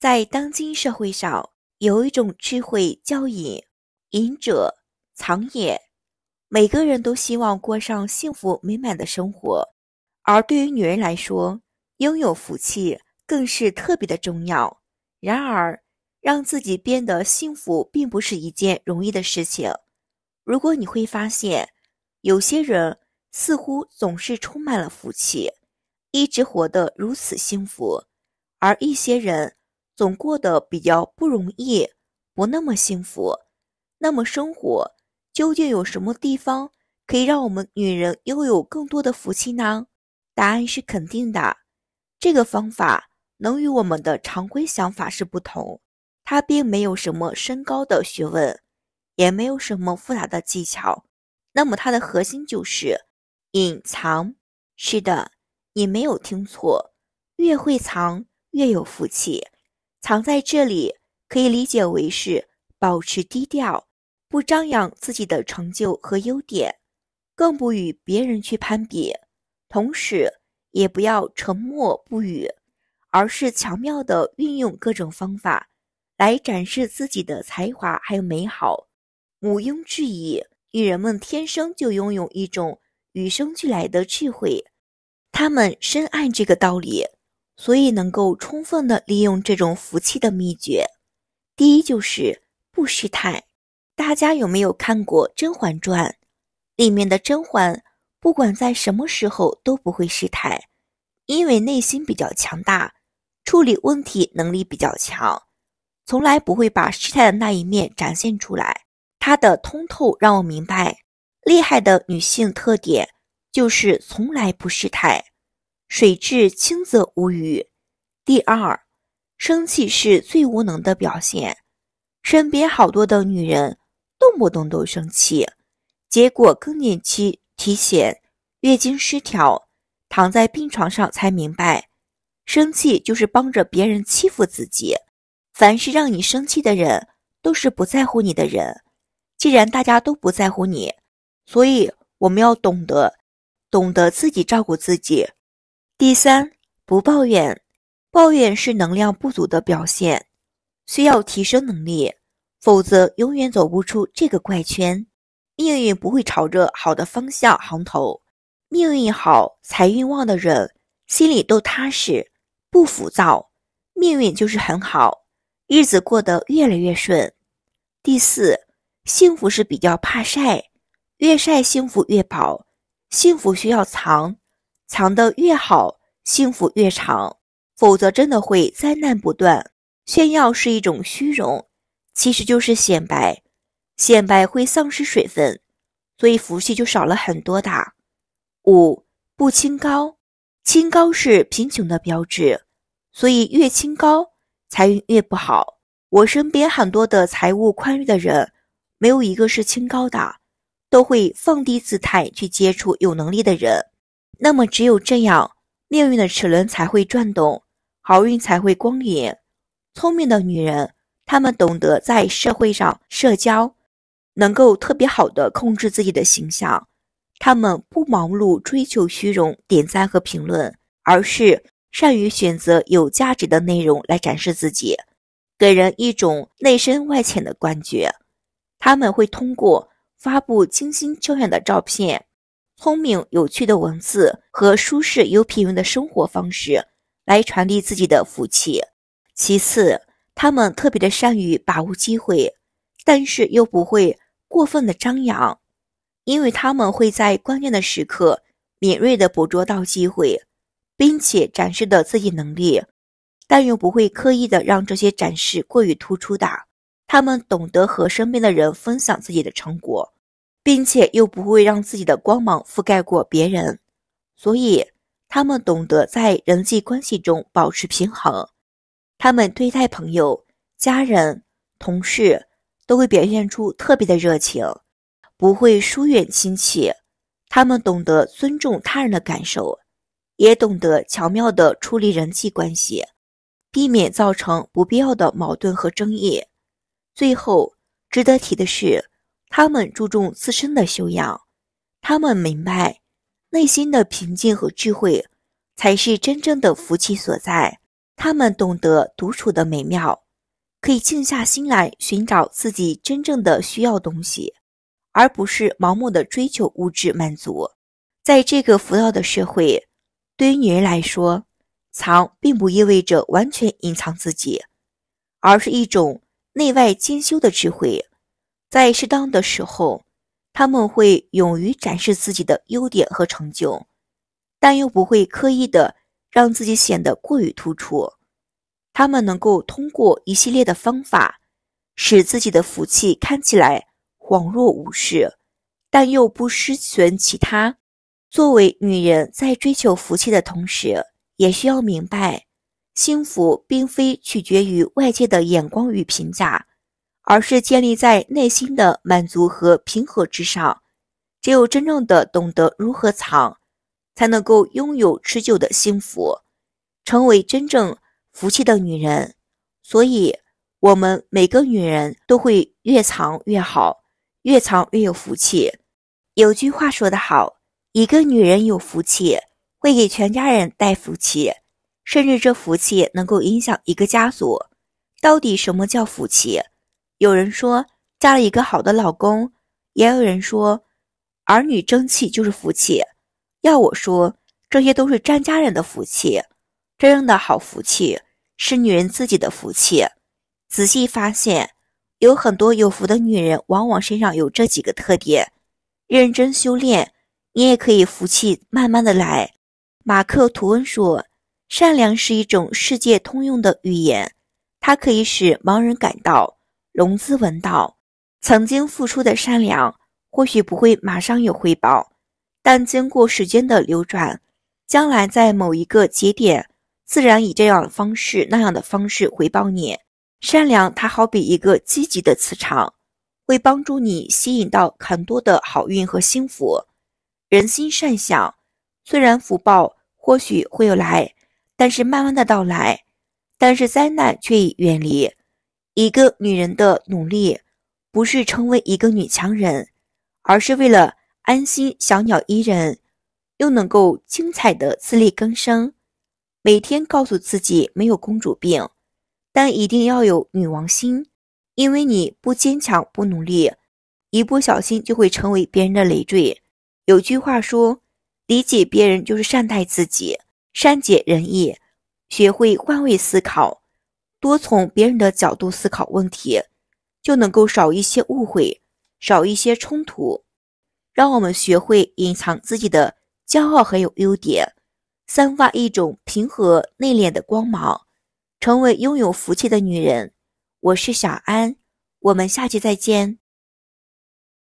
在当今社会上，有一种智慧叫“隐”，隐者藏也。每个人都希望过上幸福美满的生活，而对于女人来说，拥有福气更是特别的重要。然而，让自己变得幸福并不是一件容易的事情。如果你会发现，有些人似乎总是充满了福气，一直活得如此幸福，而一些人，总过得比较不容易，不那么幸福。那么，生活究竟有什么地方可以让我们女人拥有更多的福气呢？答案是肯定的。这个方法能与我们的常规想法是不同，它并没有什么深高的学问，也没有什么复杂的技巧。那么，它的核心就是隐藏。是的，你没有听错，越会藏，越有福气。藏在这里，可以理解为是保持低调，不张扬自己的成就和优点，更不与别人去攀比。同时，也不要沉默不语，而是巧妙地运用各种方法来展示自己的才华还有美好。毋庸置疑，女人们天生就拥有一种与生俱来的智慧，她们深谙这个道理。所以能够充分的利用这种福气的秘诀，第一就是不失态。大家有没有看过《甄嬛传》里面的甄嬛？不管在什么时候都不会失态，因为内心比较强大，处理问题能力比较强，从来不会把失态的那一面展现出来。她的通透让我明白，厉害的女性特点就是从来不失态。水至清则无鱼。第二，生气是最无能的表现。身边好多的女人，动不动都生气，结果更年期提前，月经失调，躺在病床上才明白，生气就是帮着别人欺负自己。凡是让你生气的人，都是不在乎你的人。既然大家都不在乎你，所以我们要懂得，懂得自己照顾自己。第三，不抱怨，抱怨是能量不足的表现，需要提升能力，否则永远走不出这个怪圈，命运不会朝着好的方向航头。命运好、财运旺的人，心里都踏实，不浮躁，命运就是很好，日子过得越来越顺。第四，幸福是比较怕晒，越晒幸福越饱，幸福需要藏。藏的越好，幸福越长，否则真的会灾难不断。炫耀是一种虚荣，其实就是显摆，显摆会丧失水分，所以福气就少了很多的。五不清高，清高是贫穷的标志，所以越清高，财运越不好。我身边很多的财务宽裕的人，没有一个是清高的，都会放低姿态去接触有能力的人。那么，只有这样，命运的齿轮才会转动，好运才会光临。聪明的女人，她们懂得在社会上社交，能够特别好的控制自己的形象。她们不忙碌追求虚荣点赞和评论，而是善于选择有价值的内容来展示自己，给人一种内深外浅的感觉。他们会通过发布精心挑选的照片。聪明有趣的文字和舒适有品味的生活方式，来传递自己的福气。其次，他们特别的善于把握机会，但是又不会过分的张扬，因为他们会在关键的时刻敏锐的捕捉到机会，并且展示的自己能力，但又不会刻意的让这些展示过于突出的。他们懂得和身边的人分享自己的成果。并且又不会让自己的光芒覆盖过别人，所以他们懂得在人际关系中保持平衡。他们对待朋友、家人、同事都会表现出特别的热情，不会疏远亲戚。他们懂得尊重他人的感受，也懂得巧妙地处理人际关系，避免造成不必要的矛盾和争议。最后，值得提的是。他们注重自身的修养，他们明白内心的平静和智慧才是真正的福气所在。他们懂得独处的美妙，可以静下心来寻找自己真正的需要东西，而不是盲目的追求物质满足。在这个浮躁的社会，对于女人来说，藏并不意味着完全隐藏自己，而是一种内外兼修的智慧。在适当的时候，他们会勇于展示自己的优点和成就，但又不会刻意的让自己显得过于突出。他们能够通过一系列的方法，使自己的福气看起来恍若无事，但又不失存其他。作为女人，在追求福气的同时，也需要明白，幸福并非取决于外界的眼光与评价。而是建立在内心的满足和平和之上。只有真正的懂得如何藏，才能够拥有持久的幸福，成为真正福气的女人。所以，我们每个女人都会越藏越好，越藏越有福气。有句话说得好：“一个女人有福气，会给全家人带福气，甚至这福气能够影响一个家族。”到底什么叫福气？有人说嫁了一个好的老公，也有人说儿女争气就是福气。要我说，这些都是张家人的福气。真正的好福气是女人自己的福气。仔细发现，有很多有福的女人，往往身上有这几个特点。认真修炼，你也可以福气。慢慢的来。马克·吐温说：“善良是一种世界通用的语言，它可以使盲人感到。”融资文道曾经付出的善良，或许不会马上有回报，但经过时间的流转，将来在某一个节点，自然以这样的方式那样的方式回报你。善良，它好比一个积极的磁场，会帮助你吸引到很多的好运和幸福。人心善想，虽然福报或许会有来，但是慢慢的到来，但是灾难却已远离。一个女人的努力，不是成为一个女强人，而是为了安心小鸟依人，又能够精彩的自力更生。每天告诉自己没有公主病，但一定要有女王心，因为你不坚强不努力，一不小心就会成为别人的累赘。有句话说，理解别人就是善待自己，善解人意，学会换位思考。多从别人的角度思考问题，就能够少一些误会，少一些冲突。让我们学会隐藏自己的骄傲，和有优点，散发一种平和内敛的光芒，成为拥有福气的女人。我是小安，我们下期再见。